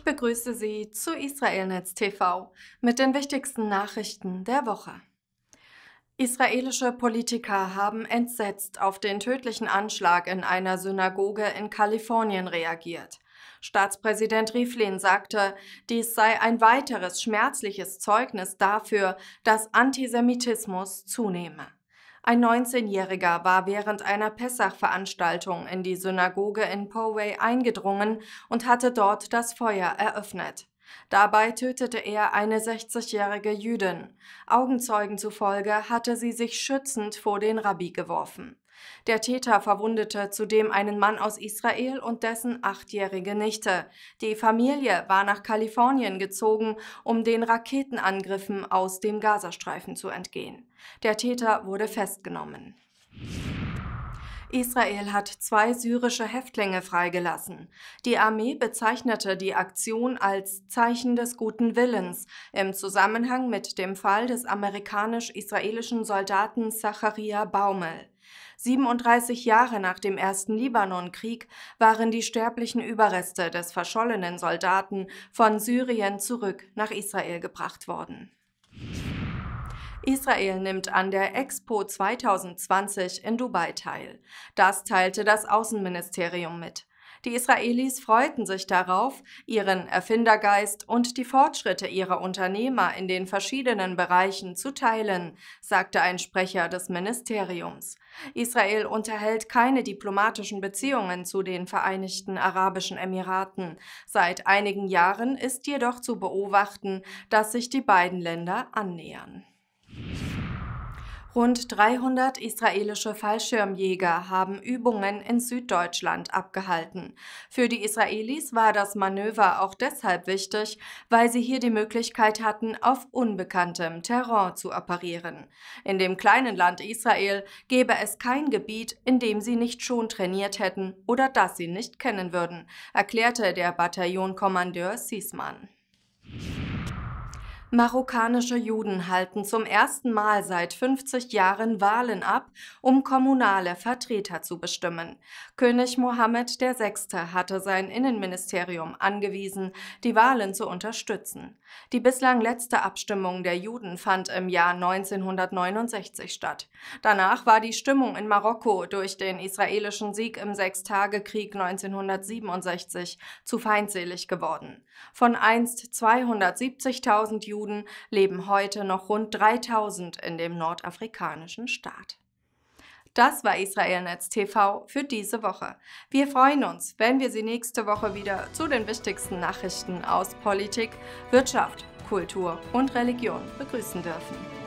Ich begrüße Sie zu Israelnetz TV mit den wichtigsten Nachrichten der Woche. Israelische Politiker haben entsetzt auf den tödlichen Anschlag in einer Synagoge in Kalifornien reagiert. Staatspräsident Rieflin sagte, dies sei ein weiteres schmerzliches Zeugnis dafür, dass Antisemitismus zunehme. Ein 19-Jähriger war während einer Pessach-Veranstaltung in die Synagoge in Poway eingedrungen und hatte dort das Feuer eröffnet. Dabei tötete er eine 60-jährige Jüdin. Augenzeugen zufolge hatte sie sich schützend vor den Rabbi geworfen. Der Täter verwundete zudem einen Mann aus Israel und dessen achtjährige Nichte. Die Familie war nach Kalifornien gezogen, um den Raketenangriffen aus dem Gazastreifen zu entgehen. Der Täter wurde festgenommen. Israel hat zwei syrische Häftlinge freigelassen. Die Armee bezeichnete die Aktion als Zeichen des guten Willens im Zusammenhang mit dem Fall des amerikanisch-israelischen Soldaten Zachariah Baumel. 37 Jahre nach dem ersten Libanonkrieg waren die sterblichen Überreste des verschollenen Soldaten von Syrien zurück nach Israel gebracht worden. Israel nimmt an der Expo 2020 in Dubai teil. Das teilte das Außenministerium mit. Die Israelis freuten sich darauf, ihren Erfindergeist und die Fortschritte ihrer Unternehmer in den verschiedenen Bereichen zu teilen, sagte ein Sprecher des Ministeriums. Israel unterhält keine diplomatischen Beziehungen zu den Vereinigten Arabischen Emiraten. Seit einigen Jahren ist jedoch zu beobachten, dass sich die beiden Länder annähern. Rund 300 israelische Fallschirmjäger haben Übungen in Süddeutschland abgehalten. Für die Israelis war das Manöver auch deshalb wichtig, weil sie hier die Möglichkeit hatten, auf unbekanntem Terrain zu operieren. In dem kleinen Land Israel gäbe es kein Gebiet, in dem sie nicht schon trainiert hätten oder das sie nicht kennen würden, erklärte der Bataillonkommandeur Siesmann. Marokkanische Juden halten zum ersten Mal seit 50 Jahren Wahlen ab, um kommunale Vertreter zu bestimmen. König Mohammed VI. hatte sein Innenministerium angewiesen, die Wahlen zu unterstützen. Die bislang letzte Abstimmung der Juden fand im Jahr 1969 statt. Danach war die Stimmung in Marokko durch den israelischen Sieg im Sechstagekrieg 1967 zu feindselig geworden. Von einst 270.000 Juden Juden leben heute noch rund 3000 in dem nordafrikanischen Staat. Das war Israelnetz TV für diese Woche. Wir freuen uns, wenn wir Sie nächste Woche wieder zu den wichtigsten Nachrichten aus Politik, Wirtschaft, Kultur und Religion begrüßen dürfen.